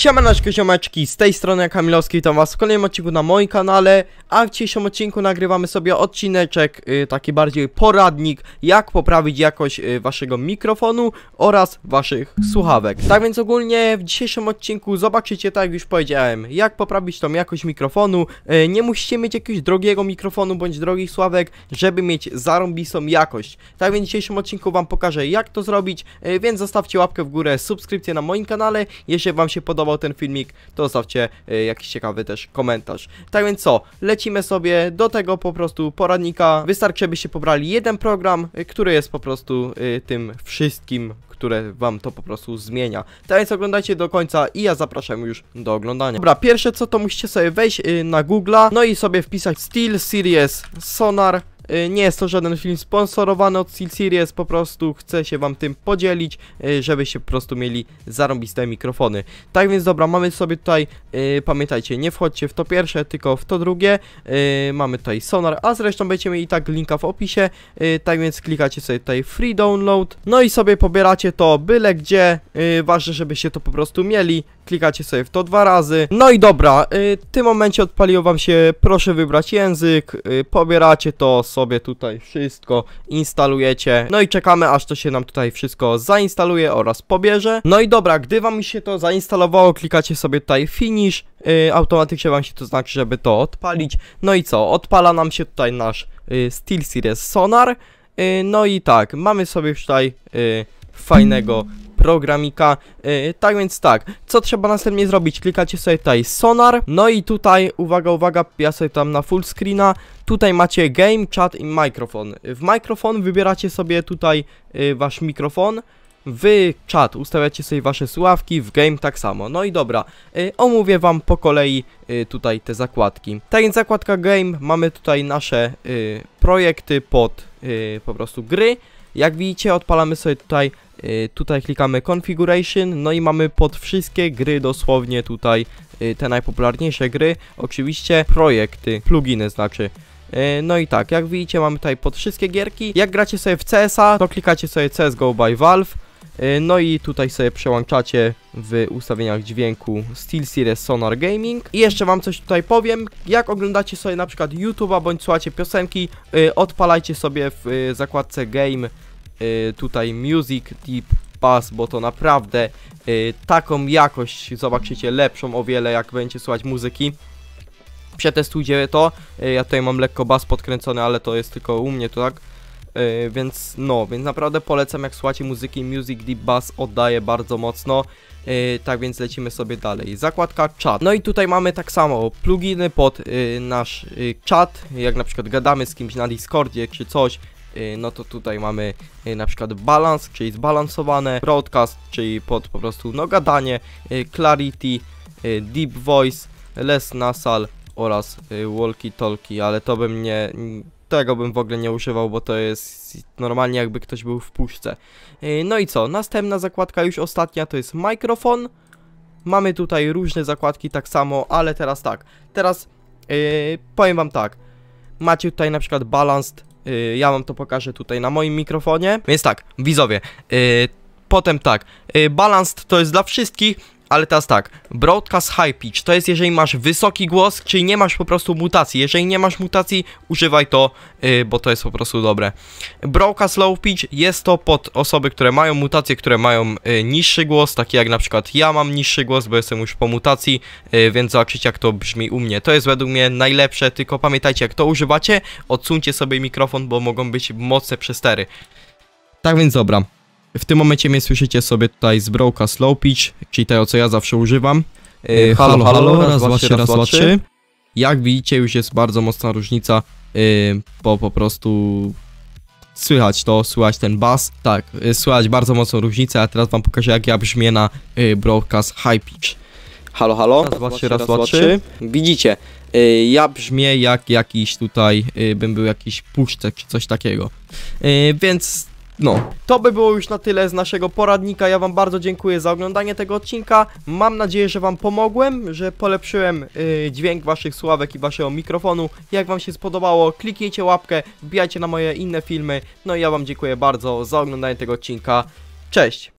Siemaneczko siomeczki, z tej strony Kamilowski, witam was w kolejnym odcinku na moim kanale A w dzisiejszym odcinku nagrywamy sobie odcineczek, y, taki bardziej poradnik Jak poprawić jakość y, waszego mikrofonu oraz waszych słuchawek Tak więc ogólnie w dzisiejszym odcinku zobaczycie, tak jak już powiedziałem Jak poprawić tą jakość mikrofonu y, Nie musicie mieć jakiegoś drogiego mikrofonu bądź drogich sławek, żeby mieć zarąbistą jakość Tak więc w dzisiejszym odcinku wam pokażę jak to zrobić Więc zostawcie łapkę w górę, subskrypcję na moim kanale, jeśli wam się podoba podobał ten filmik, to zostawcie e, jakiś ciekawy też komentarz. Tak więc co, lecimy sobie do tego po prostu poradnika. Wystarczy, byście pobrali jeden program, e, który jest po prostu e, tym wszystkim, które wam to po prostu zmienia. Tak więc oglądajcie do końca i ja zapraszam już do oglądania. Dobra, pierwsze co to musicie sobie wejść na Google'a, no i sobie wpisać Steel Series Sonar Y, nie jest to żaden film sponsorowany od SteelSeries, po prostu chcę się wam tym podzielić, y, żebyście po prostu mieli zarąbiste mikrofony. Tak więc dobra, mamy sobie tutaj, y, pamiętajcie, nie wchodźcie w to pierwsze, tylko w to drugie. Mamy tutaj Sonar, a zresztą będziecie mieli i tak linka w opisie, tak więc klikacie sobie tutaj free download, no i sobie pobieracie to byle gdzie, ważne żebyście to po prostu mieli, klikacie sobie w to dwa razy. No i dobra, w tym momencie odpaliło wam się, proszę wybrać język, pobieracie to, sobie tutaj wszystko instalujecie. No i czekamy aż to się nam tutaj wszystko zainstaluje oraz pobierze. No i dobra, gdy wam się to zainstalowało, klikacie sobie tutaj finish. Yy, automatycznie wam się to znaczy, żeby to odpalić. No i co? Odpala nam się tutaj nasz yy, SteelSeries Sonar. Yy, no i tak, mamy sobie tutaj y, fajnego programika. Yy, tak więc tak, co trzeba następnie zrobić? Klikacie sobie tutaj sonar, no i tutaj, uwaga, uwaga, ja sobie tam na full screena, tutaj macie game, chat i mikrofon. W mikrofon wybieracie sobie tutaj yy, wasz mikrofon. Wy czat ustawiacie sobie wasze sławki, w game tak samo. No i dobra, y, omówię wam po kolei y, tutaj te zakładki. Tak więc zakładka game, mamy tutaj nasze y, projekty pod y, po prostu gry. Jak widzicie odpalamy sobie tutaj Y, tutaj klikamy Configuration, no i mamy pod wszystkie gry dosłownie tutaj y, te najpopularniejsze gry, oczywiście projekty, pluginy znaczy. Y, no i tak, jak widzicie mamy tutaj pod wszystkie gierki. Jak gracie sobie w CSa, to klikacie sobie CSGO by Valve. No i tutaj sobie przełączacie w ustawieniach dźwięku SteelSeries Sonar Gaming. I jeszcze wam coś tutaj powiem, jak oglądacie sobie na przykład YouTube'a bądź słuchacie piosenki, odpalajcie sobie w zakładce Game Y, tutaj Music Deep Bass, bo to naprawdę y, taką jakość zobaczycie, lepszą o wiele jak będziecie słuchać muzyki przetestujcie to. Y, ja tutaj mam lekko bas podkręcony, ale to jest tylko u mnie, to tak. więc no, więc naprawdę polecam, jak słuchacie muzyki, Music Deep Bass oddaje bardzo mocno. Yy, tak więc lecimy sobie dalej. Zakładka chat. No i tutaj mamy tak samo pluginy pod yy, nasz yy, chat, jak na przykład gadamy z kimś na Discordzie czy coś, Y, no to tutaj mamy y, na przykład balans, czyli zbalansowane, broadcast, czyli pod po prostu no gadanie, y, clarity, deep voice, les nasal oraz walkie talkie, ale to bym nie, tego bym w ogóle nie używał, bo to jest normalnie jakby ktoś był w puszce. No i co, następna zakładka, już ostatnia, to jest mikrofon. Mamy tutaj różne zakładki tak samo, ale teraz tak, teraz yy, powiem wam tak. Macie tutaj na przykład balanced Yy, ja wam to pokażę tutaj na moim mikrofonie. Więc tak, widzowie, yy, potem tak, yy, balanced to jest dla wszystkich, ale teraz tak, broadcast high pitch to jest jeżeli masz wysoki głos, czyli nie masz po prostu mutacji. Jeżeli nie masz mutacji, używaj to, yy, bo to jest po prostu dobre. Broadcast low pitch jest to pod osoby, które mają mutacje, które mają yy, niższy głos, takie jak na przykład ja mam niższy głos, bo jestem już po mutacji, yy, więc zobaczycie jak to brzmi u mnie. To jest według mnie najlepsze, tylko pamiętajcie jak to używacie, odsuńcie sobie mikrofon, bo mogą być mocne przestery. Tak więc dobra, w tym momencie mnie słyszycie sobie tutaj z Broka Slow Pitch, czyli tego co ja zawsze używam. Yy, halo, halo, halo, raz, dwa, trzy, raz, dwa, trzy. Jak widzicie już jest bardzo mocna różnica, yy, bo po prostu słychać to, słychać ten bas, tak, yy, słychać bardzo mocną różnicę, a teraz wam pokażę jak ja brzmię na yy, Broadcast High Pitch. Halo, halo, raz, dwa, trzy, raz, dwa, trzy. Widzicie, yy, ja brzmię jak jakiś tutaj, bym był jakiś puszczek czy coś takiego, więc no, to by było już na tyle z naszego poradnika. Ja Wam bardzo dziękuję za oglądanie tego odcinka. Mam nadzieję, że Wam pomogłem, że polepszyłem yy, dźwięk Waszych sławek i Waszego mikrofonu. Jak Wam się spodobało, kliknijcie łapkę, wbijajcie na moje inne filmy. No i ja Wam dziękuję bardzo za oglądanie tego odcinka. Cześć!